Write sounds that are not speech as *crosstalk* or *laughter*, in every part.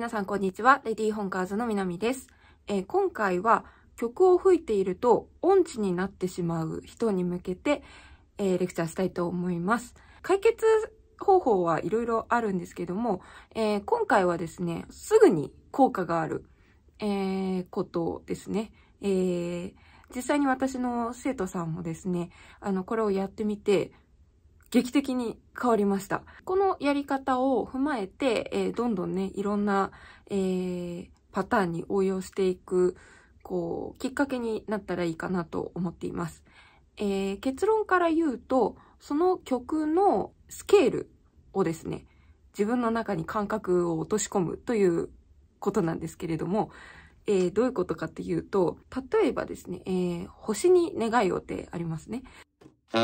皆さんこんにちは。レディーホンカーズのみなみです、えー、今回は曲を吹いていると音痴になってしまう人に向けて、えー、レクチャーしたいと思います。解決方法はいろいろあるんですけども、えー、今回はですね、すぐに効果がある、えことですね。え実際に私の生徒さんもですね、あの、これをやってみて、劇的に変わりました。このやり方を踏まえて、えー、どんどんね、いろんな、えー、パターンに応用していく、こう、きっかけになったらいいかなと思っています。えー、結論から言うと、その曲のスケールをですね、自分の中に感覚を落とし込むということなんですけれども、えー、どういうことかっていうと、例えばですね、えー、星に願いをってありますね。こ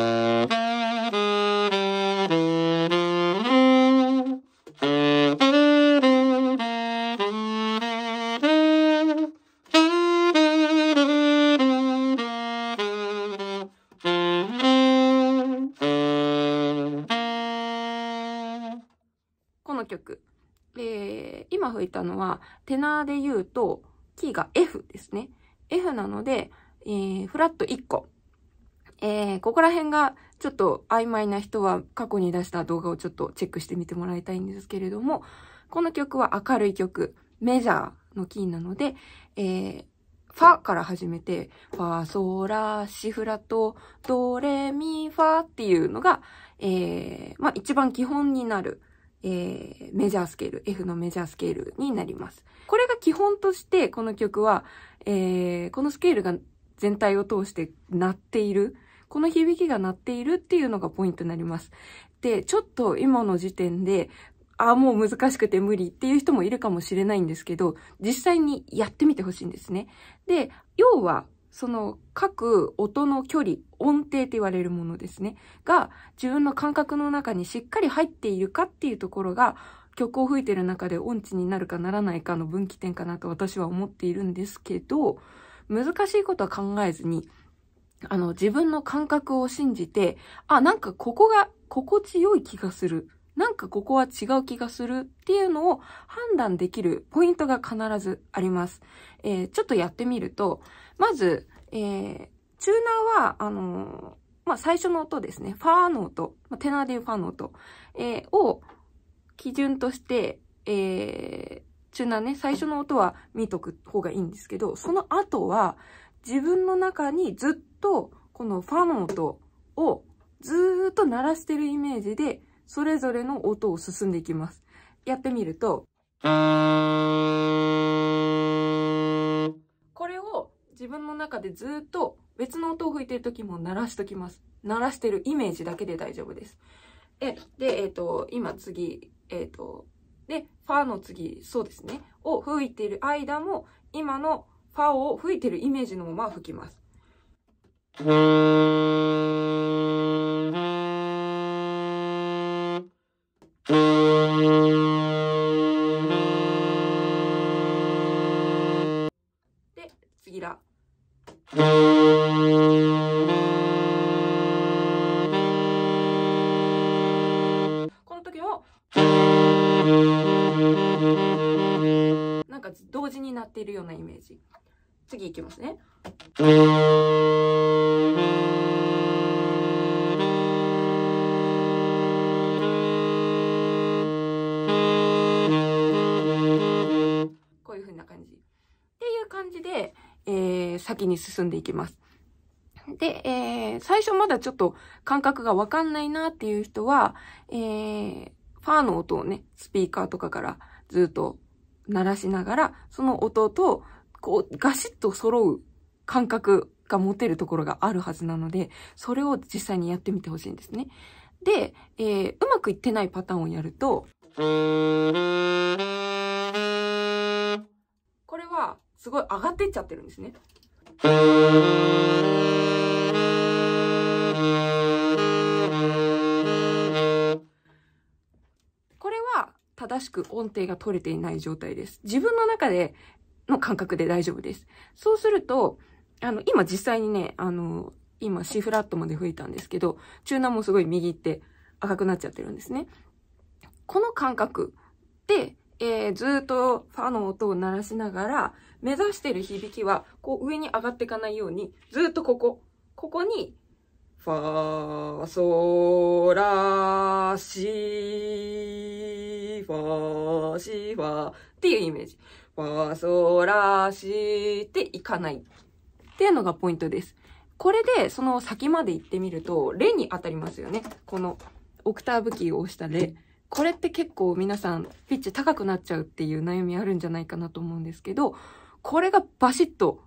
の曲、えー、今吹いたのはテナーで言うとキーが F ですね。F なので、えー、フラット1個えー、ここら辺がちょっと曖昧な人は過去に出した動画をちょっとチェックしてみてもらいたいんですけれども、この曲は明るい曲、メジャーのキーなので、えー、ファから始めて、ファ、ソー、ラ、シフラと、ド、レ、ミ、ファっていうのが、えー、まあ、一番基本になる、えー、メジャースケール、F のメジャースケールになります。これが基本として、この曲は、えー、このスケールが全体を通して鳴っているこの響きが鳴っているっていうのがポイントになります。で、ちょっと今の時点で、ああ、もう難しくて無理っていう人もいるかもしれないんですけど、実際にやってみてほしいんですね。で、要は、その各音の距離、音程って言われるものですね。が、自分の感覚の中にしっかり入っているかっていうところが、曲を吹いてる中で音痴になるかならないかの分岐点かなと私は思っているんですけど、難しいことは考えずに、あの、自分の感覚を信じて、あ、なんかここが心地よい気がする。なんかここは違う気がするっていうのを判断できるポイントが必ずあります。えー、ちょっとやってみると、まず、えー、チューナーは、あのー、まあ、最初の音ですね。ファーの音。まあ、テナーでいうファーの音。えー、を基準として、えー、チューナーね、最初の音は見とく方がいいんですけど、その後は、自分の中にずっとこのファの音をずっと鳴らしてるイメージで、それぞれの音を進んでいきます。やってみると、これを自分の中でずっと別の音を吹いてる時も鳴らしときます。鳴らしてるイメージだけで大丈夫です。え、で、えっ、ー、と、今次、えっ、ー、と、で、ファの次、そうですね、を吹いてる間も、今のファを吹いてるイメージのまま吹きます。で、次ラ。この時も、なんか同時になっているようなイメージ。次いきますね。こういう風な感じ。っていう感じで、えー、先に進んでいきます。で、えー、最初まだちょっと感覚がわかんないなっていう人は、えー、ファーの音をね、スピーカーとかからずっと鳴らしながら、その音とこう、ガシッと揃う感覚が持てるところがあるはずなので、それを実際にやってみてほしいんですね。で、えー、うまくいってないパターンをやると、これはすごい上がっていっちゃってるんですね。正しく音程が取れていない状態です。自分の中で、の感覚で大丈夫です。そうすると、あの、今実際にね、あの、今 C フラットまで吹いたんですけど、チューナーもすごい右って赤くなっちゃってるんですね。この感覚で、えー、ずっとファの音を鳴らしながら、目指してる響きは、こう上に上がっていかないように、ずっとここ、ここに、ファソラシファシファっていうイメージ。パソラしていかない。っていうのがポイントです。これで、その先まで行ってみると、レに当たりますよね。この、オクターブキーを押したレ。これって結構皆さん、ピッチ高くなっちゃうっていう悩みあるんじゃないかなと思うんですけど、これがバシッと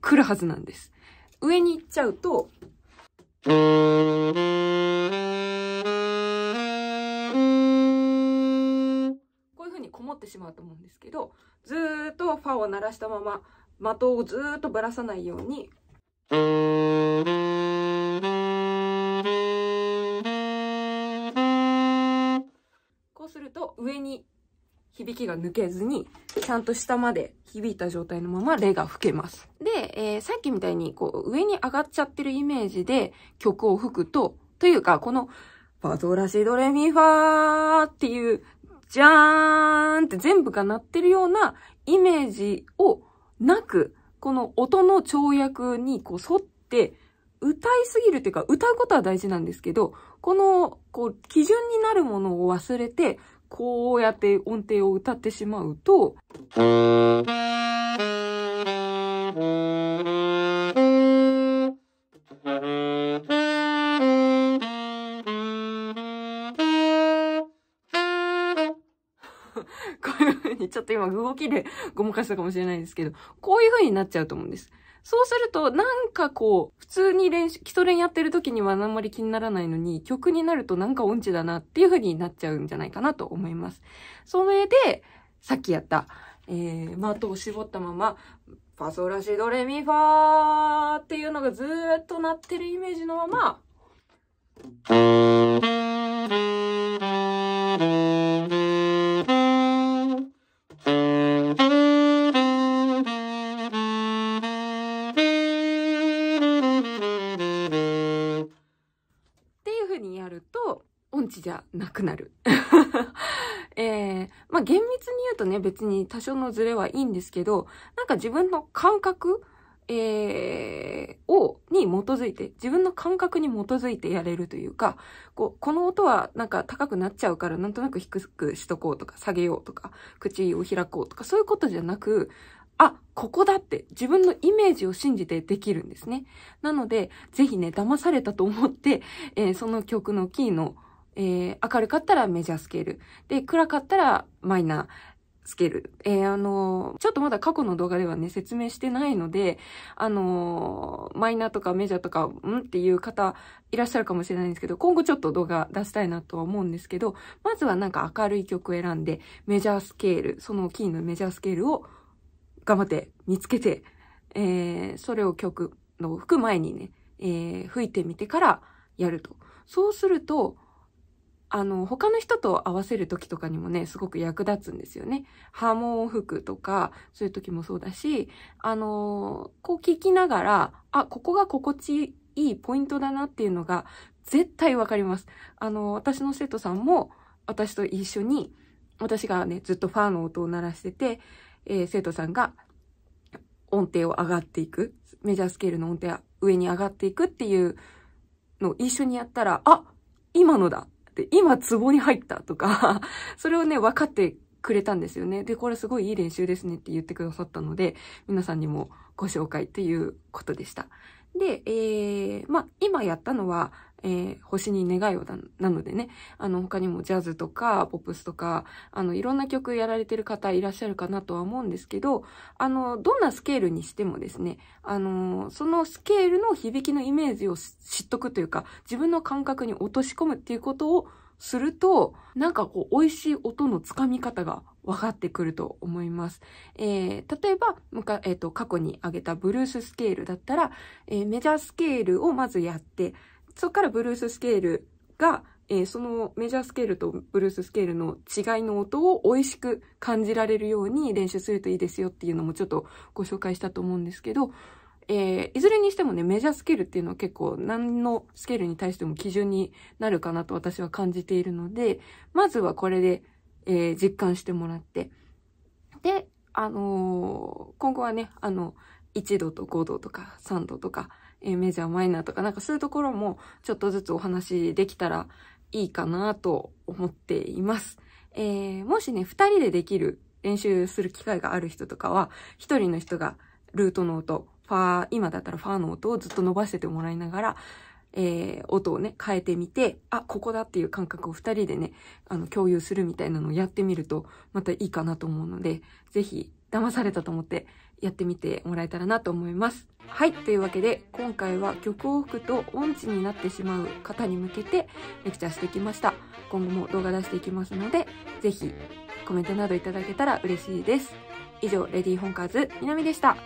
来るはずなんです。上に行っちゃうと、こういう風にこもってしまうと思うんですけど、ずっとファを鳴らしたまま的をずっとぶらさないように。こうすると上に響きが抜けずに、ちゃんと下まで響いた状態のままレが吹けます。で、えー、さっきみたいにこう上に上がっちゃってるイメージで曲を吹くと、というかこの、ファドラシドレミファーっていうじゃーんって全部が鳴ってるようなイメージをなく、この音の跳躍にこう沿って歌いすぎるっていうか歌うことは大事なんですけど、このこう基準になるものを忘れて、こうやって音程を歌ってしまうと、ま動きで *laughs* ごまかしたかもしれないですけど、こういう風になっちゃうと思うんです。そうすると、なんかこう、普通に練習、基礎練やってる時にはあんまり気にならないのに、曲になるとなんか音痴だなっていう風になっちゃうんじゃないかなと思います。その上で、さっきやった、えー、ットを絞ったまま、ファソラシドレミファーっていうのがずーっと鳴ってるイメージのまま、ゃなくなる。*laughs* えー、まあ、厳密に言うとね、別に多少のズレはいいんですけど、なんか自分の感覚、えー、を、に基づいて、自分の感覚に基づいてやれるというか、こう、この音はなんか高くなっちゃうからなんとなく低くしとこうとか、下げようとか、口を開こうとか、そういうことじゃなく、あ、ここだって自分のイメージを信じてできるんですね。なので、ぜひね、騙されたと思って、えー、その曲のキーのえー、明るかったらメジャースケール。で、暗かったらマイナー。スケール。えー、あのー、ちょっとまだ過去の動画ではね、説明してないので、あのー、マイナーとかメジャーとか、んっていう方いらっしゃるかもしれないんですけど、今後ちょっと動画出したいなとは思うんですけど、まずはなんか明るい曲選んで、メジャースケール、そのキーのメジャースケールを頑張って見つけて、えー、それを曲の吹く前にね、えー、吹いてみてからやると。そうすると、あの、他の人と合わせる時とかにもね、すごく役立つんですよね。波紋を吹くとか、そういう時もそうだし、あの、こう聞きながら、あ、ここが心地いいポイントだなっていうのが、絶対わかります。あの、私の生徒さんも、私と一緒に、私がね、ずっとファーの音を鳴らしてて、えー、生徒さんが音程を上がっていく、メジャースケールの音程は上に上がっていくっていうのを一緒にやったら、あ、今のだで、今、ツボに入ったとか *laughs* それをね、分かってくれたんですよね。で、これすごいいい練習ですねって言ってくださったので、皆さんにもご紹介ということでした。で、えー、まあ、今やったのは、えー、星に願いをだ、なのでね、あの、他にもジャズとか、ポップスとか、あの、いろんな曲やられてる方いらっしゃるかなとは思うんですけど、あの、どんなスケールにしてもですね、あの、そのスケールの響きのイメージを知っとくというか、自分の感覚に落とし込むっていうことをすると、なんかこう、美味しい音のつかみ方が分かってくると思います。えー、例えば、えっ、ー、と、過去に挙げたブルーススケールだったら、えー、メジャースケールをまずやって、そっからブルーススケールが、えー、そのメジャースケールとブルーススケールの違いの音を美味しく感じられるように練習するといいですよっていうのもちょっとご紹介したと思うんですけど、えー、いずれにしてもね、メジャースケールっていうのは結構何のスケールに対しても基準になるかなと私は感じているので、まずはこれで、えー、実感してもらって。で、あのー、今後はね、あの、1度と5度とか3度とか、えメジャーマイナーとか、なんかそういうところもちょっとずつお話できたらいいかなと思っています。えー、もしね、二人でできる練習する機会がある人とかは、一人の人がルートの音、ファー、今だったらファーの音をずっと伸ばしててもらいながら、えー、音をね、変えてみて、あ、ここだっていう感覚を二人でね、あの、共有するみたいなのをやってみると、またいいかなと思うので、ぜひ、騙されたと思って、やってみてもらえたらなと思います。はい。というわけで、今回は曲を吹くと音痴になってしまう方に向けてレクチャーしてきました。今後も動画出していきますので、ぜひコメントなどいただけたら嬉しいです。以上、レディーホンカーズ、みなみでした。